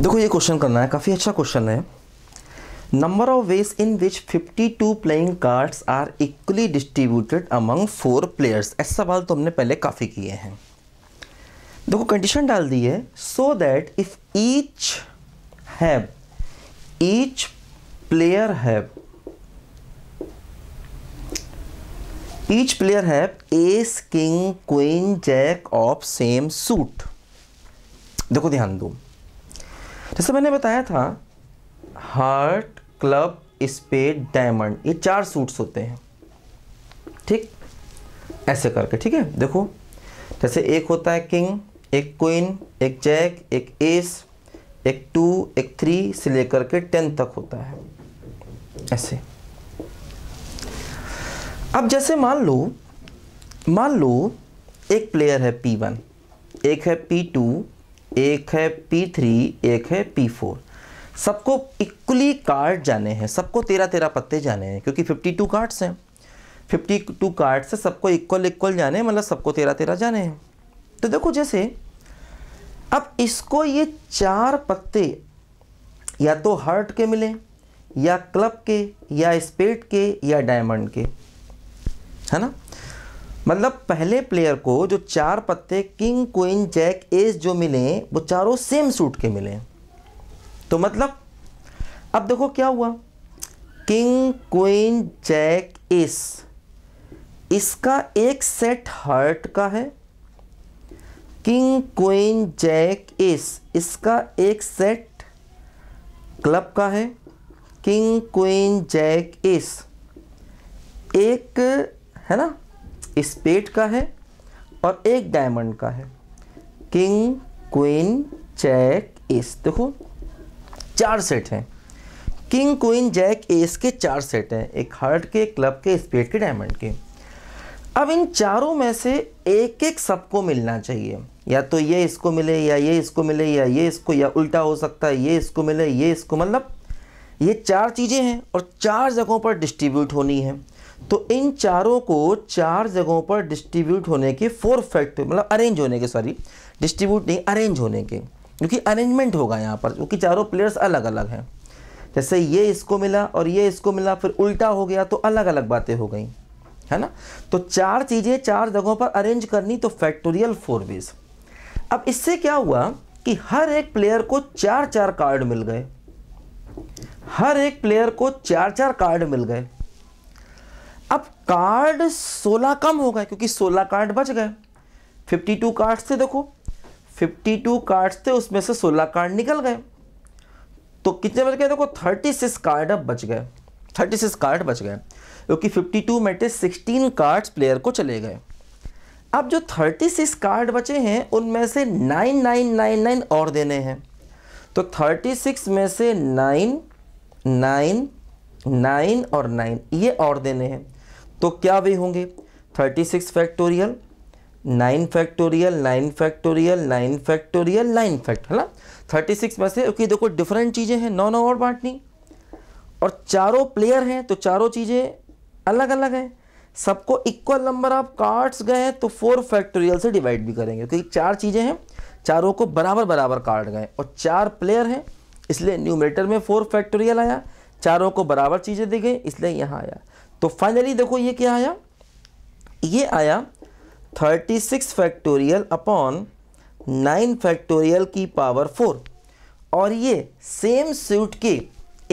देखो ये क्वेश्चन करना है काफ़ी अच्छा क्वेश्चन है number of ways in which 52 playing cards are equally distributed among four players ऐसे सवाल तो हमने पहले काफ़ी किए हैं देखो कंडीशन डाल दी है so that if each have each player have each player have ace king queen jack of same suit देखो ध्यान दो जैसे मैंने बताया था हार्ट क्लब स्पेड डायमंड ये चार सूट्स होते हैं ठीक ऐसे करके ठीक है देखो जैसे एक होता है किंग एक क्वीन एक जैक एक एस एक टू एक थ्री से लेकर के टेन तक होता है ऐसे अब जैसे मान लो मान लो एक प्लेयर है पी वन एक है पी टू एक है पी थ्री एक है पी फोर सबको इक्वली कार्ड जाने हैं सबको तेरह तेरह पत्ते जाने हैं क्योंकि फिफ्टी टू कार्ड्स हैं फिफ्टी टू कार्ड से सबको इक्वल इक्वल जाने हैं मतलब सबको तेरह तेरह जाने हैं तो देखो जैसे अब इसको ये चार पत्ते या तो हर्ट के मिले या क्लब के या स्पेट के या डायमंड के है ना मतलब पहले प्लेयर को जो चार पत्ते किंग क्वीन जैक एस जो मिले वो चारों सेम सूट के मिले तो मतलब अब देखो क्या हुआ किंग क्वीन जैक एस इसका एक सेट हर्ट का है किंग क्वीन जैक एस इसका एक सेट क्लब का है किंग क्वीन जैक एस एक है ना स्पेट का है और एक डायमंड का है किंग क्वीन जैक एस देखो चार सेट हैं किंग क्वीन जैक एस के चार सेट हैं एक हार्ट के क्लब के स्पेट के डायमंड के अब इन चारों में से एक एक सबको मिलना चाहिए या तो ये इसको मिले या ये इसको मिले या ये इसको या उल्टा हो सकता है ये इसको मिले ये इसको मतलब ये चार चीज़ें हैं और चार जगहों पर डिस्ट्रीब्यूट होनी है तो इन चारों को चार जगहों पर डिस्ट्रीब्यूट होने के फोर फैक्ट मतलब अरेंज होने के सॉरी डिस्ट्रीब्यूट नहीं अरेंज होने के क्योंकि अरेंजमेंट होगा यहाँ पर क्योंकि चारों प्लेयर्स अलग अलग हैं जैसे ये इसको मिला और ये इसको मिला फिर उल्टा हो गया तो अलग अलग बातें हो गई है ना तो चार चीज़ें चार जगहों पर अरेंज करनी तो फैक्टोरियल फोर बेस अब इससे क्या हुआ कि हर एक प्लेयर को चार चार कार्ड मिल गए हर एक प्लेयर को चार चार कार्ड मिल गए अब कार्ड 16 कम हो गए क्योंकि 16 कार्ड बच गए 52 कार्ड्स थे देखो 52 कार्ड्स थे उसमें से 16 कार्ड निकल गए तो कितने बच गए देखो 36 कार्ड अब बच गए 36 कार्ड बच गए क्योंकि 52 में से 16 कार्ड्स प्लेयर को चले गए अब जो 36 कार्ड बचे हैं उनमें से 9999 और देने हैं तो 36 में से 9 9 नाइन और नाइन ये और देने हैं तो क्या वे होंगे thirty six factorial nine factorial nine factorial nine factorial nine fact है ना थर्टी सिक्स में से क्योंकि देखो डिफरेंट चीज़ें हैं नौ नौ और बांटनी और चारों प्लेयर हैं तो चारों चीज़ें अलग अलग हैं सबको इक्वल नंबर ऑफ कार्ड्स गए तो फोर फैक्टोरियल से डिवाइड भी करेंगे क्योंकि चार चीज़ें हैं चारों को बराबर बराबर कार्ड गए और चार प्लेयर हैं इसलिए न्यूमेटर में फोर फैक्टोरियल आया चारों को बराबर चीज़ें दी गई इसलिए यहाँ आया तो फाइनली देखो ये क्या आया ये आया thirty six factorial upon nine factorial की पावर फोर और ये सेम सूट के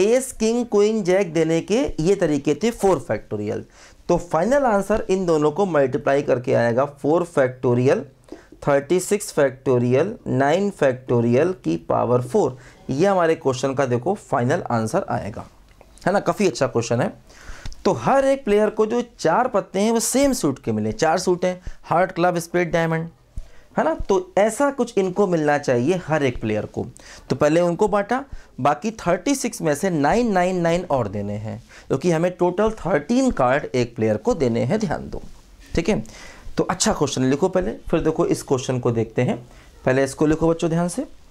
एस किंग क्वीन जैक देने के ये तरीके थे फोर फैक्टोरियल तो फाइनल आंसर इन दोनों को मल्टीप्लाई करके आएगा four factorial thirty six factorial nine factorial की पावर फोर ये हमारे क्वेश्चन का देखो फाइनल आंसर आएगा है ना काफ़ी अच्छा क्वेश्चन है तो हर एक प्लेयर को जो चार पत्ते हैं वो सेम सूट के मिले चार सूट हैं हार्ट क्लब स्पेड डायमंड है ना तो ऐसा कुछ इनको मिलना चाहिए हर एक प्लेयर को तो पहले उनको बांटा बाकी 36 में से 999 और देने हैं क्योंकि तो हमें टोटल 13 कार्ड एक प्लेयर को देने हैं ध्यान दो ठीक है तो अच्छा क्वेश्चन लिखो पहले फिर देखो इस क्वेश्चन को देखते हैं पहले इसको लिखो बच्चों ध्यान से